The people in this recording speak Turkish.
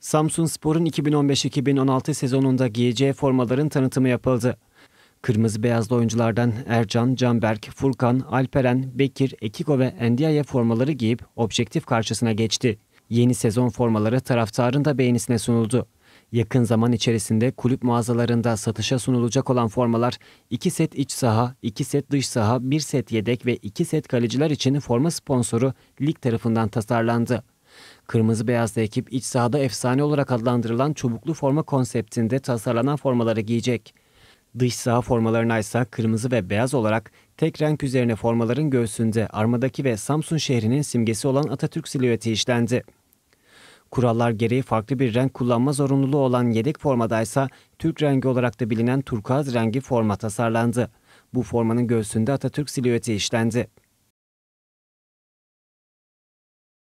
Samsun Spor'un 2015-2016 sezonunda giyeceği formaların tanıtımı yapıldı. Kırmızı beyazlı oyunculardan Ercan, Canberk, Furkan, Alperen, Bekir, Ekiko ve Endiaye formaları giyip objektif karşısına geçti. Yeni sezon formaları taraftarın da beğenisine sunuldu. Yakın zaman içerisinde kulüp mağazalarında satışa sunulacak olan formalar 2 set iç saha, 2 set dış saha, 1 set yedek ve 2 set kaleciler için forma sponsoru lig tarafından tasarlandı. Kırmızı beyazlı ekip iç sahada efsane olarak adlandırılan çubuklu forma konseptinde tasarlanan formaları giyecek. Dış saha formalarına ise kırmızı ve beyaz olarak tek renk üzerine formaların göğsünde Armadaki ve Samsun şehrinin simgesi olan Atatürk silüeti işlendi. Kurallar gereği farklı bir renk kullanma zorunluluğu olan yedek formadaysa Türk rengi olarak da bilinen turkuaz rengi forma tasarlandı. Bu formanın göğsünde Atatürk silüeti işlendi.